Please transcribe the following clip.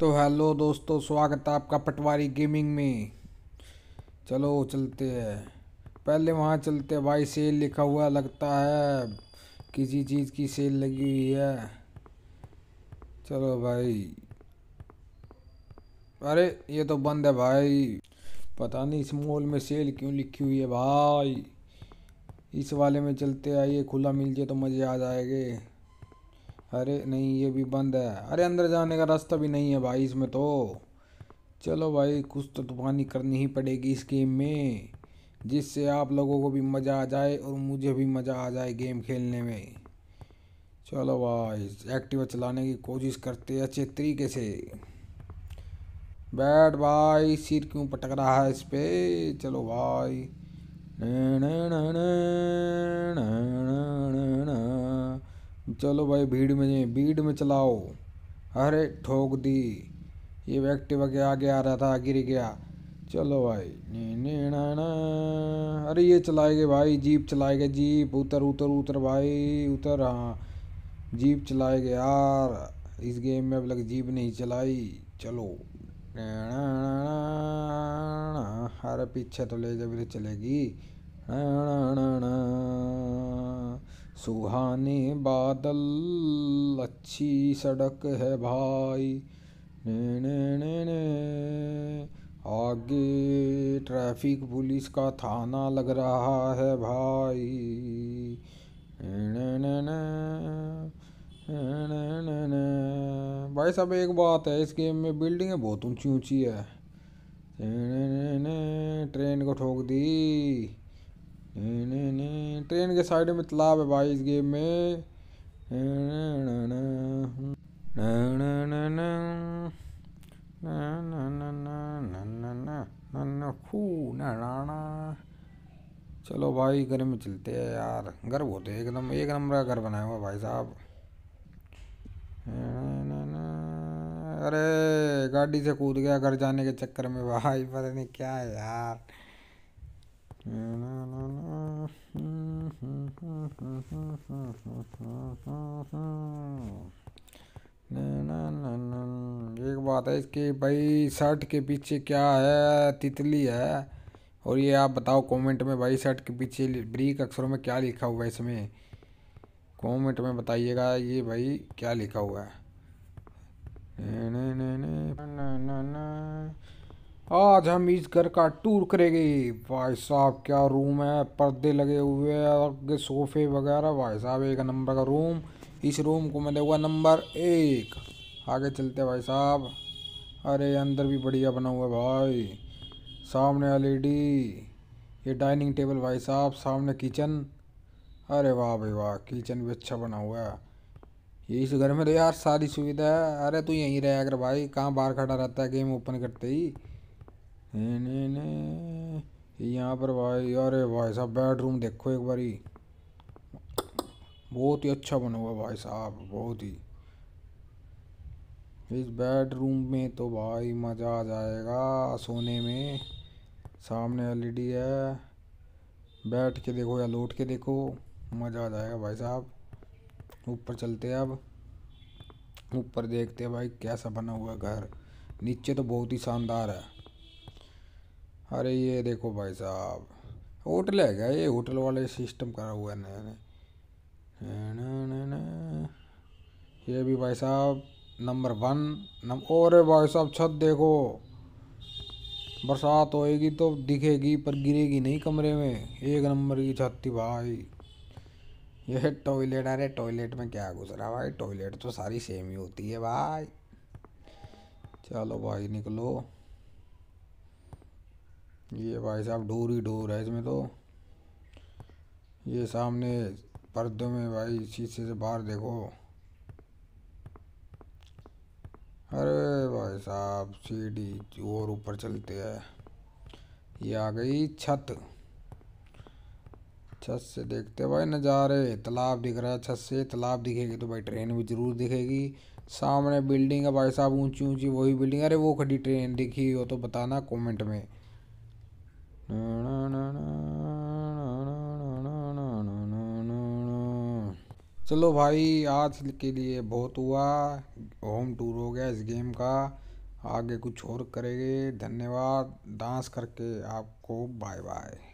तो हेलो दोस्तों स्वागत है आपका पटवारी गेमिंग में चलो चलते हैं पहले वहाँ चलते हैं भाई सेल लिखा हुआ लगता है किसी चीज़ की सेल लगी हुई है चलो भाई अरे ये तो बंद है भाई पता नहीं इस मॉल में सेल क्यों लिखी हुई है भाई इस वाले में चलते आइए खुला मिल जाए तो मज़े आ जाएंगे अरे नहीं ये भी बंद है अरे अंदर जाने का रास्ता भी नहीं है भाई इसमें तो चलो भाई कुछ तो तूफानी करनी ही पड़ेगी इस गेम में जिससे आप लोगों को भी मज़ा आ जाए और मुझे भी मज़ा आ जाए गेम खेलने में चलो भाई एक्टिवा चलाने की कोशिश करते अच्छे तरीके से बैट भाई सिर क्यों पटक रहा है इस पर चलो भाई ने ने ने ने ने ने, ने, ने, ने चलो भाई भीड़ में भीड़ में चलाओ अरे ठोक दी ये व्यक्ति वगे आगे आ रहा था गिर गया चलो भाई नी नी ना ना अरे ये चलाएंगे भाई जीप चलाएंगे जीप उतर उतर उतर भाई उतर हाँ जीप चलाएंगे यार इस गेम में अब लग जीप नहीं चलाई चलो ने अरे पीछे तो ले जब चलेगी हाँ, ना ना ना ना सुहाने बादल अच्छी सड़क है भाई ने ने ने ने आगे ट्रैफिक पुलिस का थाना लग रहा है भाई ने ने ने ने ने ने भाई साहब एक बात है इस गेम में बिल्डिंगें बहुत ऊंची ऊंची है ने ने ने ट्रेन को ठोक दी नहीं नहीं नहीं ट्रेन के साइड में तालाब है भाई इस गेम में चलो भाई घर में चलते हैं यार घर बहुत है एकदम एक नंबर का घर बनाया हुआ भाई साहब अरे गाड़ी से कूद गया घर जाने के चक्कर में भाई पता नहीं क्या है यार एक बात है इसके भाई शर्ट के पीछे क्या है तितली है और ये आप बताओ कमेंट में भाई शर्ट के पीछे ब्रीक अक्षरों में क्या लिखा हुआ है इसमें कमेंट में बताइएगा ये भाई क्या लिखा हुआ है ने ने ने ने, ने, ने, ने, ने, ने, आज हम इस घर का टूर करेंगे भाई साहब क्या रूम है पर्दे लगे हुए हैं सोफे वगैरह भाई साहब एक नंबर का रूम इस रूम को देगा नंबर एक आगे चलते हैं भाई साहब अरे अंदर भी बढ़िया बना हुआ है भाई सामने एलईडी ये डाइनिंग टेबल भाई साहब सामने किचन अरे वाह भाई वाह किचन भी अच्छा बना हुआ है ये इस घर में तो यार सारी सुविधा है अरे तू यहीं रहे अगर भाई कहाँ बाहर खड़ा रहता है गेम ओपन करते ही यहाँ पर भाई अरे भाई साहब बेडरूम देखो एक बारी बहुत ही अच्छा बना हुआ भाई साहब बहुत ही इस बेडरूम में तो भाई मज़ा आ जाएगा सोने में सामने एलईडी है बैठ के देखो या लौट के देखो मज़ा आ जाएगा भाई साहब ऊपर चलते हैं अब ऊपर देखते हैं भाई कैसा बना हुआ घर नीचे तो बहुत ही शानदार है अरे ये देखो भाई साहब होटल है क्या ये होटल वाले सिस्टम करा हुआ है नया ये भी भाई साहब नंबर वन नम और भाई साहब छत देखो बरसात होएगी तो दिखेगी पर गिरेगी नहीं कमरे में एक नंबर की छत थी भाई यह टॉयलेट अरे टॉयलेट में क्या घुस रहा भाई टॉयलेट तो सारी सेम ही होती है भाई चलो भाई निकलो ये भाई साहब डोर ही डोर है इसमें तो ये सामने पर्दों में भाई शीशे से बाहर देखो अरे भाई साहब सीढ़ी और ऊपर चलते हैं ये आ गई छत छत से देखते भाई नज़ारे तालाब दिख रहा है छत से तालाब दिखेगी तो भाई ट्रेन भी ज़रूर दिखेगी सामने बिल्डिंग है भाई साहब ऊंची ऊंची वही बिल्डिंग अरे वो खड़ी ट्रेन दिखी हो तो बताना कमेंट में चलो भाई आज के लिए बहुत हुआ होम टूर हो गया इस गेम का आगे कुछ और करेंगे धन्यवाद डांस करके आपको बाय बाय